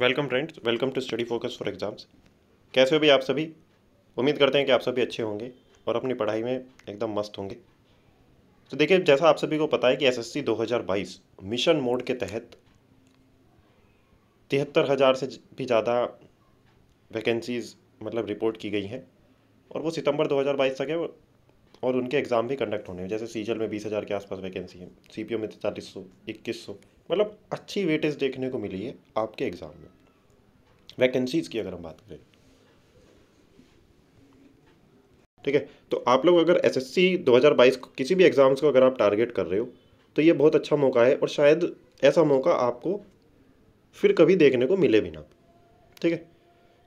welcome friends welcome to study focus for exams कैसे हो भी आप सभी उम्मीद करते हैं कि आप सभी अच्छे होंगे और अपनी पढ़ाई में एकदम मस्त होंगे तो देखिए जैसा आप सभी को पता है कि एसएससी 2022 मिशन मोड के तहत तिहत्तर हज़ार से भी ज़्यादा वैकेंसीज़ मतलब रिपोर्ट की गई हैं और वो सितंबर 2022 तक है और उनके एग्ज़ाम भी कंडक्ट होने हैं जैसे सीजल में बीस हज़ार के आसपास वैकेंसी है सी पी ओ में तैंतालीस सौ इक्कीस सौ मतलब अच्छी वेटेज देखने को मिली है आपके एग्ज़ाम में वैकेंसीज़ की अगर हम बात करें ठीक है तो आप लोग अगर एसएससी 2022 किसी भी एग्ज़ाम्स को अगर आप टारगेट कर रहे हो तो ये बहुत अच्छा मौका है और शायद ऐसा मौका आपको फिर कभी देखने को मिले भी ना ठीक है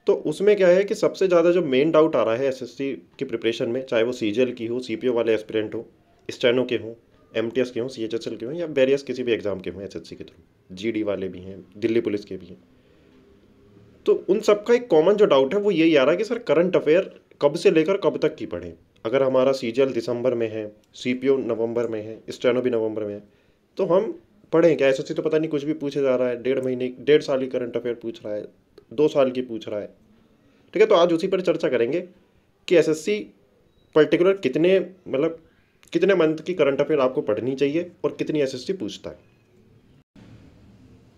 तो उसमें क्या है कि सबसे ज़्यादा जो मेन डाउट आ रहा है एसएससी की प्रिपरेशन में चाहे वो सीजीएल की हो सीपीओ वाले एस्पिरेंट हो स्टेनो के हों एम टी एस के हों सी एच एस एल के हों या वेरियस किसी भी एग्ज़ाम के हों एस एस सी के थ्रू जी डी वाले भी हैं दिल्ली पुलिस के भी हैं तो उन सबका एक कॉमन जो डाउट है वो यही आ रहा है कि सर करंट अफेयर कब से लेकर कब तक की पढ़ें अगर हमारा सी जी एल दिसंबर में है सी पी ओ नवंबर में है स्टेनो भी नवंबर में है तो हम पढ़ें क्या एस एस सी तो पता नहीं कुछ भी पूछे जा रहा है डेढ़ महीने डेढ़ साल की करंट अफेयर पूछ रहा है दो साल की पूछ रहा है ठीक है तो आज उसी पर चर्चा करेंगे कि एस एस सी पर्टिकुलर कितने मतलब कितने मंथ की करंट अफेयर आपको पढ़नी चाहिए और कितनी एस पूछता है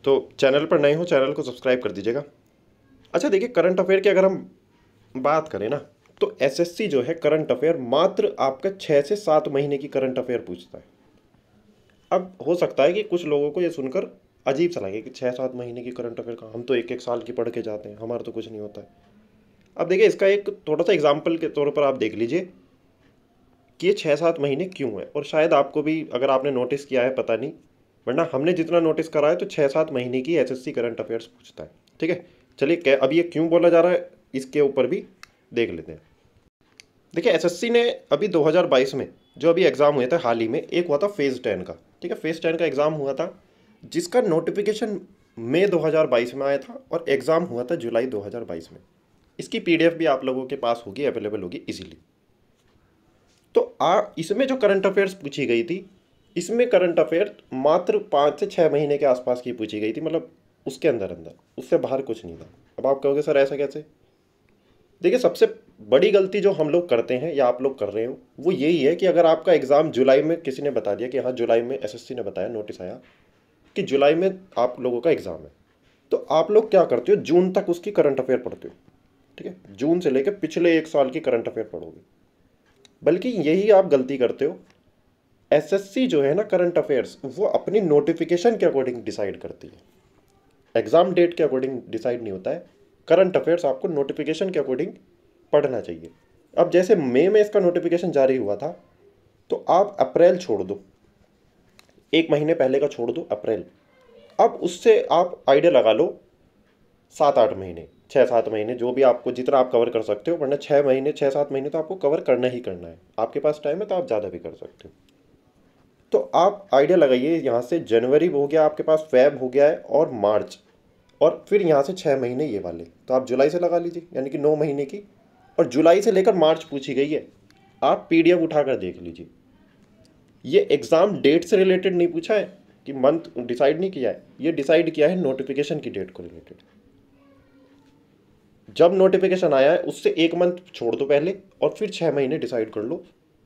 तो चैनल पर नए हो चैनल को सब्सक्राइब कर दीजिएगा अच्छा देखिए करंट अफेयर की अगर हम बात करें ना तो एसएससी जो है करंट अफेयर मात्र आपका छः से सात महीने की करंट अफेयर पूछता है अब हो सकता है कि कुछ लोगों को ये सुनकर अजीब सा लगे कि छः सात महीने की करंट अफेयर का हम तो एक एक साल की पढ़ के जाते हैं हमारा तो कुछ नहीं होता है अब देखिए इसका एक थोड़ा सा एग्जाम्पल के तौर पर आप देख लीजिए कि ये छः सात महीने क्यों हैं और शायद आपको भी अगर आपने नोटिस किया है पता नहीं वरना हमने जितना नोटिस करा है तो छः सात महीने की एसएससी करंट अफेयर्स पूछता है ठीक है चलिए अब ये क्यों बोला जा रहा है इसके ऊपर भी देख लेते हैं देखिए एस ने अभी दो में जो अभी एग्ज़ाम हुए थे हाल ही में एक हुआ था फेज़ टेन का ठीक है फेज़ टेन का एग्ज़ाम हुआ था जिसका नोटिफिकेशन मई 2022 में आया था और एग्ज़ाम हुआ था जुलाई 2022 में इसकी पीडीएफ भी आप लोगों के पास होगी अवेलेबल होगी इजीली तो आ इसमें जो करंट अफेयर्स पूछी गई थी इसमें करंट अफेयर मात्र पाँच से छः महीने के आसपास की पूछी गई थी मतलब उसके अंदर अंदर उससे बाहर कुछ नहीं था अब आप कहोगे सर ऐसा कैसे देखिए सबसे बड़ी गलती जो हम लोग करते हैं या आप लोग कर रहे हो वो यही है कि अगर आपका एग्ज़ाम जुलाई में किसी ने बता दिया कि हाँ जुलाई में एसएससी ने बताया नोटिस आया कि जुलाई में आप लोगों का एग्ज़ाम है तो आप लोग क्या करते हो जून तक उसकी करंट अफेयर पढ़ते हो ठीक है जून से लेकर पिछले एक साल की करंट अफेयर पढ़ोगे बल्कि यही आप गलती करते हो एसएससी जो है ना करंट अफेयर्स वो अपनी नोटिफिकेशन के अकॉर्डिंग डिसाइड करती है एग्ज़ाम डेट के अकॉर्डिंग डिसाइड नहीं होता है करंट अफेयर्स आपको नोटिफिकेशन के अकॉर्डिंग पढ़ना चाहिए अब जैसे मई में इसका नोटिफिकेशन जारी हुआ था तो आप अप्रैल छोड़ दो एक महीने पहले का छोड़ दो अप्रैल अब उससे आप आइडिया लगा लो सात आठ महीने छः सात महीने जो भी आपको जितना आप कवर कर सकते हो वरना छः महीने छः सात महीने तो आपको कवर करना ही करना है आपके पास टाइम है तो आप ज़्यादा भी कर सकते हो तो आप आइडिया लगाइए यहाँ से जनवरी हो गया आपके पास फैब हो गया है और मार्च और फिर यहाँ से छः महीने ये वाले तो आप जुलाई से लगा लीजिए यानी कि नौ महीने की और जुलाई से लेकर मार्च पूछी गई है आप पी डी देख लीजिए ये एग्ज़ाम डेट से रिलेटेड नहीं पूछा है कि मंथ डिसाइड नहीं किया है ये डिसाइड किया है नोटिफिकेशन की डेट को रिलेटेड जब नोटिफिकेशन आया है उससे एक मंथ छोड़ दो पहले और फिर छः महीने डिसाइड कर लो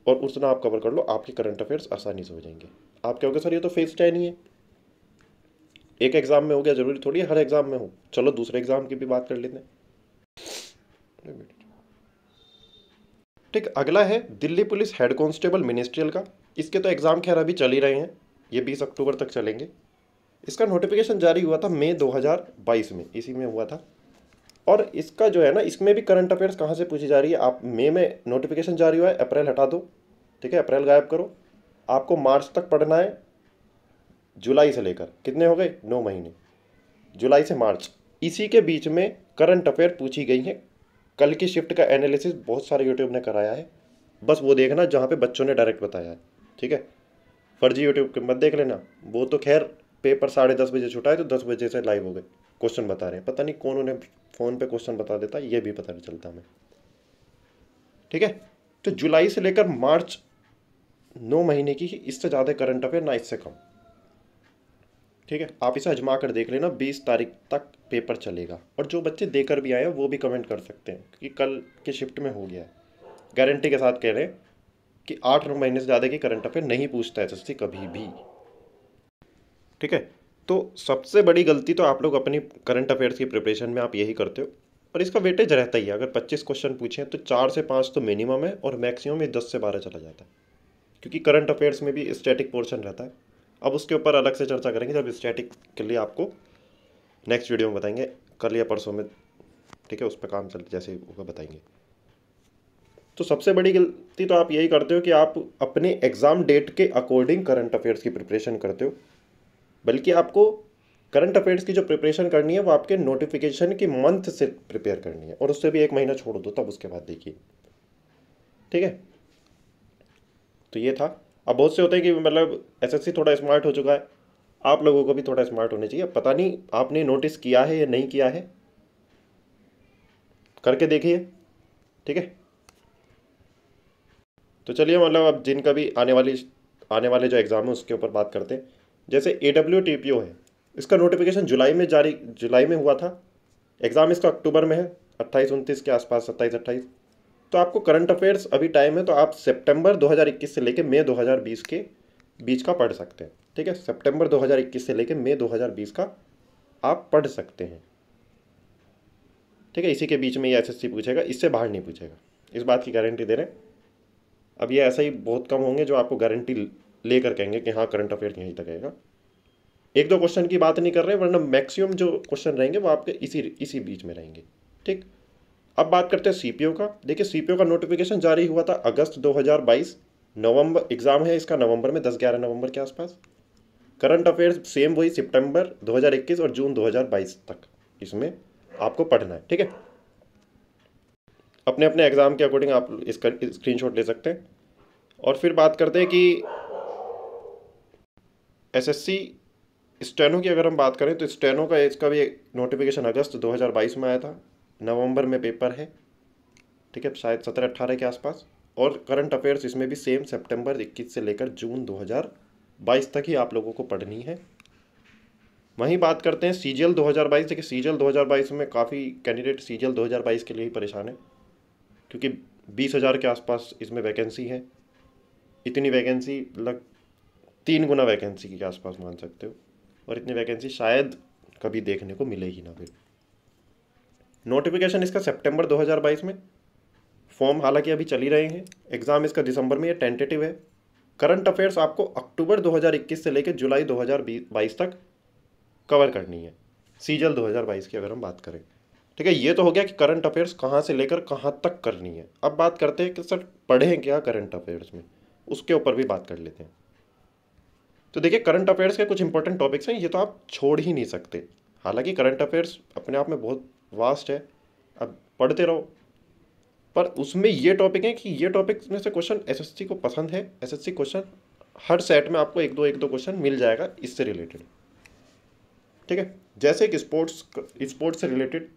और उतना आप कवर कर लो आपके करंट अफेयर्स आसानी से हो जाएंगे आप कहोगे सर ये तो फेस टाइम ही है एक एग्ज़ाम में हो गया जरूरी थोड़ी हर एग्ज़ाम में हो चलो दूसरे एग्ज़ाम की भी बात कर लेते हैं ठीक अगला है Delhi police head constable ministerial का इसके तो एग्ज़ाम खैर अभी चल ही रहे हैं ये बीस अक्टूबर तक चलेंगे इसका नोटिफिकेशन जारी हुआ था मई 2022 में इसी में हुआ था और इसका जो है ना इसमें भी करंट अफेयर्स कहाँ से पूछी जा रही है आप मे में नोटिफिकेशन जारी हुआ है अप्रैल हटा दो ठीक है अप्रैल गायब करो आपको मार्च तक पढ़ना है जुलाई से लेकर कितने हो गए नौ महीने जुलाई से मार्च इसी के बीच में करंट अफेयर पूछी गई हैं कल की शिफ्ट का एनालिसिस बहुत सारे यूट्यूब ने कराया है बस वो देखना जहाँ पे बच्चों ने डायरेक्ट बताया है ठीक है फर्जी यूट्यूब के मत देख लेना वो तो खैर पेपर साढ़े दस बजे छुटा है तो दस बजे से लाइव हो गए क्वेश्चन बता रहे हैं पता नहीं कौन उन्हें फ़ोन पे क्वेश्चन बता देता ये भी पता नहीं चलता हमें ठीक है तो जुलाई से लेकर मार्च नौ महीने की इससे ज़्यादा करंट अफेयर ना इससे कम ठीक है आप इसे अजमा कर देख लेना बीस तारीख तक पेपर चलेगा और जो बच्चे देकर भी आए हैं वो भी कमेंट कर सकते हैं कि कल के शिफ्ट में हो गया है गारंटी के साथ कह रहे हैं कि आठ नौ महीने से ज़्यादा की करंट अफेयर नहीं पूछता है एस कभी भी ठीक है तो सबसे बड़ी गलती तो आप लोग अपनी करंट अफेयर्स की प्रिपरेशन में आप यही करते हो और इसका वेटेज रहता ही है अगर 25 क्वेश्चन पूछें तो चार से पाँच तो मिनिमम है और मैक्सिमम ये दस से बारह चला जाता है क्योंकि करंट अफेयर्स में भी स्टैटिक पोर्शन रहता है अब उसके ऊपर अलग से चर्चा करेंगे जब स्टैटिक के लिए आपको नेक्स्ट वीडियो में बताएंगे कल या परसों में ठीक है उस पर काम चल जैसे होगा बताएंगे तो सबसे बड़ी गलती तो आप यही करते हो कि आप अपने एग्ज़ाम डेट के अकॉर्डिंग करंट अफेयर्स की प्रिपरेशन करते हो बल्कि आपको करंट अफेयर्स की जो प्रिपरेशन करनी है वो आपके नोटिफिकेशन की मंथ से प्रिपेयर करनी है और उससे भी एक महीना छोड़ दो तब उसके बाद देखिए ठीक है तो ये था अब बहुत से होते हैं कि मतलब एसएससी थोड़ा स्मार्ट हो चुका है आप लोगों को भी थोड़ा स्मार्ट होना चाहिए पता नहीं आपने नोटिस किया है या नहीं किया है करके देखिए ठीक है तो चलिए मतलब अब जिनका भी आने वाली आने वाले जो एग्ज़ाम है उसके ऊपर बात करते हैं जैसे A W T P O है इसका नोटिफिकेशन जुलाई में जारी जुलाई में हुआ था एग्ज़ाम इसका अक्टूबर में है अट्ठाईस उनतीस के आसपास सत्ताईस अट्ठाईस तो आपको करंट अफेयर्स अभी टाइम है तो आप सितंबर 2021 से लेकर मई 2020 के बीच का पढ़ सकते हैं ठीक है सितंबर 2021 से लेकर मई 2020 का आप पढ़ सकते हैं ठीक है इसी के बीच में ये एसएससी पूछेगा इससे बाहर नहीं पूछेगा इस बात की गारंटी दे रहे हैं अब ये ऐसा ही बहुत कम होंगे जो आपको गारंटी लेकर कहेंगे कि हाँ करंट अफेयर यहीं तक रहेगा एक दो क्वेश्चन की बात नहीं कर रहे वरना मैक्सिमम जो क्वेश्चन रहेंगे वो आपके इसी इसी बीच में रहेंगे ठीक अब बात करते हैं सीपीओ का देखिए सीपीओ का नोटिफिकेशन जारी हुआ था अगस्त 2022 नवंबर एग्ज़ाम है इसका नवंबर में 10-11 नवंबर के आसपास करंट अफेयर्स सेम वही सितंबर 2021 और जून 2022 तक इसमें आपको पढ़ना है ठीक है अपने अपने एग्ज़ाम के अकॉर्डिंग आप इसका स्क्रीनशॉट ले सकते हैं और फिर बात करते हैं कि एसएससी स्टेनो की अगर हम बात करें तो स्टेनो का इसका भी नोटिफिकेशन अगस्त 2022 में आया था नवंबर में पेपर है ठीक है शायद सत्रह अट्ठारह के आसपास और करंट अफेयर्स इसमें भी सेम सितंबर 21 से लेकर जून 2022 तक ही आप लोगों को पढ़नी है वहीं बात करते हैं सी जी एल दो हज़ार बाईस देखिए सी जी एल दो हज़ार बाईस में काफ़ी कैंडिडेट सी जी एल दो हज़ार बाईस के लिए ही परेशान है क्योंकि बीस हज़ार के आसपास इसमें वैकेंसी है इतनी वैकेंसी लग तीन गुना वैकेंसी के आसपास मान सकते हो और इतनी वैकेंसी शायद कभी देखने को मिले ही ना फिर नोटिफिकेशन इसका सितंबर 2022 में फॉर्म हालांकि अभी चल ही रहे हैं एग्ज़ाम इसका दिसंबर में यह टेंटेटिव है करंट अफेयर्स आपको अक्टूबर 2021 से लेकर जुलाई 2022 तक कवर करनी है सीजल 2022 की अगर हम बात करें ठीक है ये तो हो गया कि करंट अफेयर्स कहाँ से लेकर कहाँ तक करनी है अब बात करते हैं कि सर पढ़ें क्या करंट अफेयर्स में उसके ऊपर भी बात कर लेते हैं तो देखिए करंट अफेयर्स के कुछ इंपॉर्टेंट टॉपिक्स हैं ये तो आप छोड़ ही नहीं सकते हालांकि करंट अफेयर्स अपने आप में बहुत वास्ट है अब पढ़ते रहो पर उसमें ये टॉपिक है कि ये टॉपिक में से क्वेश्चन एसएससी को पसंद है एसएससी क्वेश्चन हर सेट में आपको एक दो एक दो क्वेश्चन मिल जाएगा इससे रिलेटेड ठीक है जैसे कि स्पोर्ट्स स्पोर्ट्स से रिलेटेड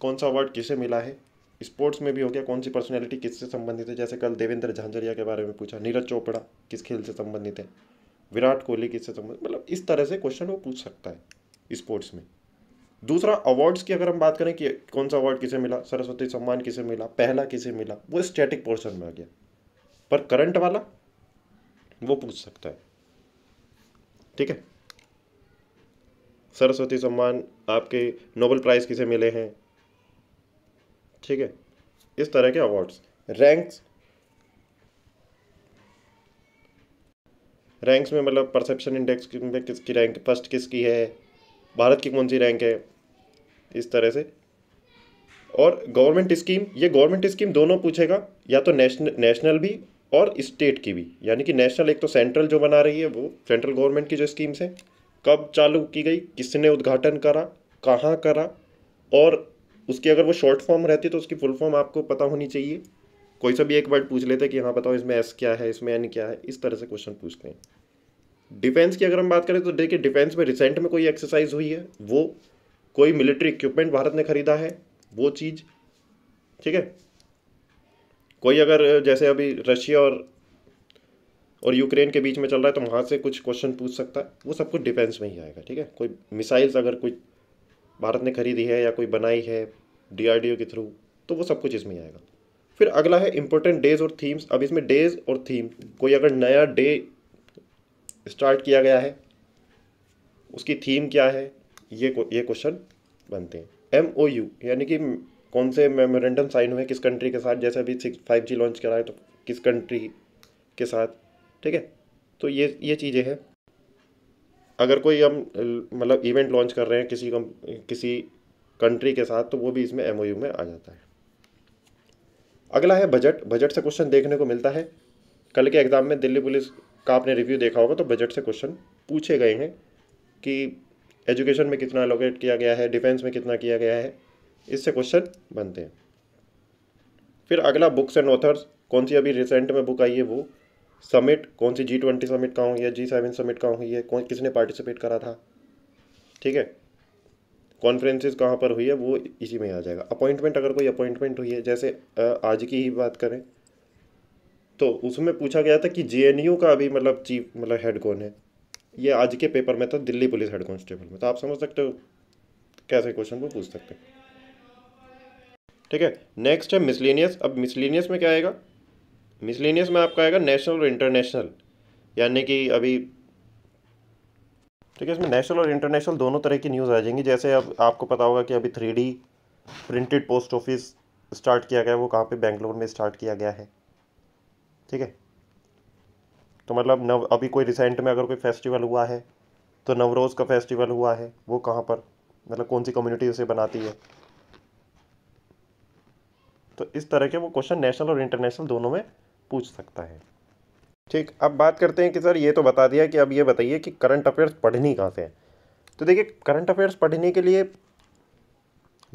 कौन सा अवार्ड किसे मिला है स्पोर्ट्स में भी हो गया कौन सी पर्सनैलिटी किससे संबंधित है जैसे कल देवेंद्र झांझरिया के बारे में पूछा नीरज चोपड़ा किस खेल से संबंधित है विराट कोहली किससे संबंध तो मतलब, मतलब इस तरह से क्वेश्चन वो पूछ सकता है स्पोर्ट्स में दूसरा अवार्ड्स की अगर हम बात करें कि कौन सा अवार्ड किसे मिला सरस्वती सम्मान किसे मिला पहला किसे मिला वो स्टैटिक पोर्शन में आ गया पर करंट वाला वो पूछ सकता है ठीक है सरस्वती सम्मान आपके नोबल प्राइज़ किसे मिले हैं ठीक है इस तरह के अवार्ड्स रैंक्स रैंक्स में मतलब परसेप्शन इंडेक्स में किसकी रैंक फर्स्ट किसकी है भारत की कौन सी रैंक है इस तरह से और गवर्नमेंट स्कीम ये गवर्नमेंट स्कीम दोनों पूछेगा या तो नेशनल नेशनल भी और स्टेट की भी यानी कि नेशनल एक तो सेंट्रल जो बना रही है वो सेंट्रल गवर्नमेंट की जो स्कीम्स हैं कब चालू की गई किसने उद्घाटन करा कहाँ करा और उसकी अगर वो शॉर्ट फॉर्म रहती है तो उसकी फुल फॉर्म आपको पता होनी चाहिए कोई सा भी एक वर्ड पूछ लेते हैं कि हाँ बताओ इसमें एस क्या है इसमें एन क्या है इस तरह से क्वेश्चन पूछते हैं डिफेंस की अगर हम बात करें तो देखिए डिफेंस में रिसेंट में कोई एक्सरसाइज हुई है वो कोई मिलिट्री इक्विपमेंट भारत ने खरीदा है वो चीज़ ठीक है कोई अगर जैसे अभी रशिया और और यूक्रेन के बीच में चल रहा है तो वहाँ से कुछ क्वेश्चन पूछ सकता है वो सब कुछ डिफेंस में ही आएगा ठीक है कोई मिसाइल्स अगर कोई भारत ने खरीदी है या कोई बनाई है डीआरडीओ के थ्रू तो वो सब कुछ इसमें ही आएगा फिर अगला है इंपॉर्टेंट डेज और थीम्स अब इसमें डेज और थीम कोई अगर नया डे स्टार्ट किया गया है उसकी थीम क्या है ये ये क्वेश्चन बनते हैं एम ओ यू यानी कि कौन से मेमोरेंडम साइन हुए किस कंट्री के साथ जैसे अभी सिक्स फाइव जी लॉन्च करा है तो किस कंट्री के साथ ठीक है तो ये ये चीज़ें हैं अगर कोई हम मतलब इवेंट लॉन्च कर रहे हैं किसी कम किसी कंट्री के साथ तो वो भी इसमें एम में आ जाता है अगला है बजट बजट से क्वेश्चन देखने को मिलता है कल के एग्ज़ाम में दिल्ली पुलिस का आपने रिव्यू देखा होगा तो बजट से क्वेश्चन पूछे गए हैं कि एजुकेशन में कितना अलोकेट किया गया है डिफेंस में कितना किया गया है इससे क्वेश्चन बनते हैं फिर अगला बुक्स एंड ऑथर्स कौन सी अभी रिसेंट में बुक आई है वो समिट कौन सी जी ट्वेंटी समिट कहाँ हुई है जी सेवन समिट कहाँ हुई है कौन किसने पार्टिसिपेट करा था ठीक है कॉन्फ्रेंसेज कहाँ पर हुई है वो इसी में आ जाएगा अपॉइंटमेंट अगर कोई अपॉइंटमेंट हुई है जैसे आज की ही बात करें तो उसमें पूछा गया था कि जे का अभी मतलब चीफ मतलब हेड कौन है ये आज के पेपर में था दिल्ली पुलिस हेड कॉन्स्टेबल में तो आप समझ सकते हो कैसे क्वेश्चन को पूछ सकते हैं ठीक है नेक्स्ट है मिसलिनियस अब मिसलिनियस में क्या आएगा मिसलिनियस में आपका आएगा नेशनल और इंटरनेशनल यानी कि अभी ठीक है इसमें नेशनल और इंटरनेशनल दोनों तरह की न्यूज़ आ जाएंगी जैसे अब आपको पता होगा कि अभी three printed post office start किया गया वो कहाँ पे बेंगलोर में स्टार्ट किया गया है ठीक है तो मतलब नव अभी कोई रिसेंट में अगर कोई फेस्टिवल हुआ है तो नवरोज़ का फेस्टिवल हुआ है वो कहाँ पर मतलब कौन सी कम्युनिटी उसे बनाती है तो इस तरह के वो क्वेश्चन नेशनल और इंटरनेशनल दोनों में पूछ सकता है ठीक अब बात करते हैं कि सर ये तो बता दिया कि अब ये बताइए कि करंट अफेयर्स पढ़नी कहाँ से है तो देखिए करंट अफेयर्स पढ़ने के लिए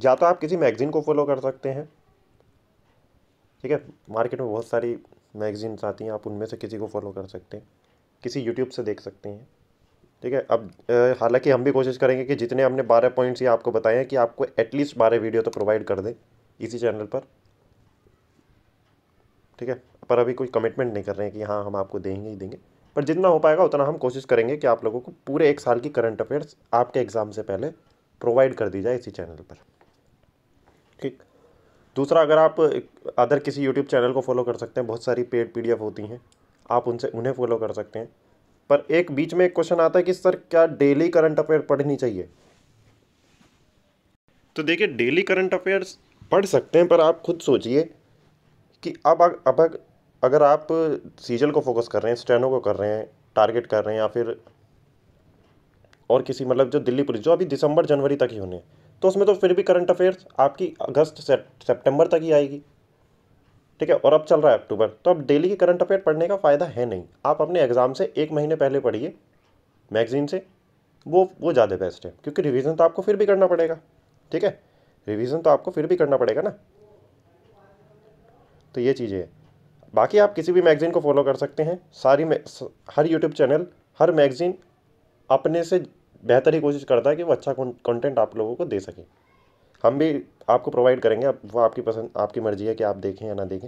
या तो आप किसी मैगज़ीन को फॉलो कर सकते हैं ठीक है मार्केट में बहुत सारी मैगज़ीन्स आती हैं आप उनमें से किसी को फॉलो कर सकते हैं किसी यूट्यूब से देख सकते हैं ठीक है अब हालांकि हम भी कोशिश करेंगे कि जितने हमने बारह पॉइंट्स ये आपको बताए हैं कि आपको एटलीस्ट बारह वीडियो तो प्रोवाइड कर दें इसी चैनल पर ठीक है पर अभी कोई कमिटमेंट नहीं कर रहे हैं कि हाँ हम आपको देंगे ही देंगे पर जितना हो पाएगा उतना हम कोशिश करेंगे कि आप लोगों को पूरे एक साल की करंट अफेयर्स आपके एग्ज़ाम से पहले प्रोवाइड कर दी जाए इसी चैनल पर ठीक दूसरा अगर आप अदर किसी यूट्यूब चैनल को फॉलो कर सकते हैं बहुत सारी पेड पी होती हैं आप उनसे उन्हें फॉलो कर सकते हैं पर एक बीच में एक क्वेश्चन आता है कि सर क्या डेली करंट अफेयर पढ़नी चाहिए तो देखिए डेली करंट अफेयर्स पढ़ सकते हैं पर आप खुद सोचिए कि अब अब अगर आप सीजल को फोकस कर रहे हैं स्टैनो को कर रहे हैं टारगेट कर रहे हैं या फिर और किसी मतलब जो दिल्ली पुलिस जो अभी दिसंबर जनवरी तक ही होने हैं तो उसमें तो फिर भी करंट अफेयर्स आपकी अगस्त सेप्टेम्बर तक ही आएगी ठीक है और अब चल रहा है अक्टूबर तो अब डेली के करंट अफेयर पढ़ने का फ़ायदा है नहीं आप अपने एग्ज़ाम से एक महीने पहले पढ़िए मैगजीन से वो वो ज़्यादा बेस्ट है क्योंकि रिवीजन तो आपको फिर भी करना पड़ेगा ठीक है रिवीजन तो आपको फिर भी करना पड़ेगा ना तो ये चीज़ें बाकी आप किसी भी मैगज़ीन को फॉलो कर सकते हैं सारी हर यूट्यूब चैनल हर मैगज़ीन अपने से बेहतर ही कोशिश करता है कि वो अच्छा कंटेंट आप लोगों को दे सके हम भी आपको प्रोवाइड करेंगे अब वो आपकी पसंद आपकी मर्ज़ी है कि आप देखें या ना देखें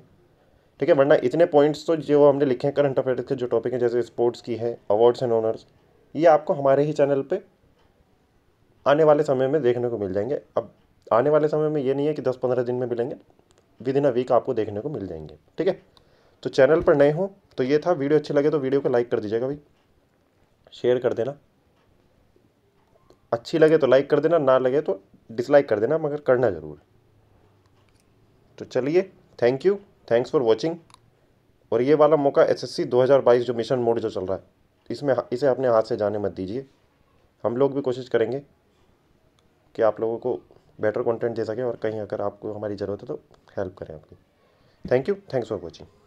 ठीक है वरना इतने पॉइंट्स तो जो हमने लिखे हैं करंट अफेयर्स के जो टॉपिक हैं जैसे स्पोर्ट्स की है अवार्ड्स एंड ऑनर्स ये आपको हमारे ही चैनल पर आने वाले समय में देखने को मिल जाएंगे अब आने वाले समय में ये नहीं है कि दस पंद्रह दिन में मिलेंगे विद इन अ वीक आपको देखने को मिल जाएंगे ठीक है तो चैनल पर नए हो तो ये था वीडियो अच्छी लगे तो वीडियो को लाइक कर दीजिएगा भाई शेयर कर देना अच्छी लगे तो लाइक कर देना ना लगे तो डिसलाइक कर देना मगर करना ज़रूर तो चलिए thank you thanks for watching और ये वाला मौका एसएससी 2022 जो मिशन मोड जो चल रहा है इसमें इसे अपने हाथ से जाने मत दीजिए हम लोग भी कोशिश करेंगे कि आप लोगों को बेटर कंटेंट दे सकें और कहीं अगर आपको हमारी ज़रूरत है तो हेल्प करें अपनी thank you thanks for watching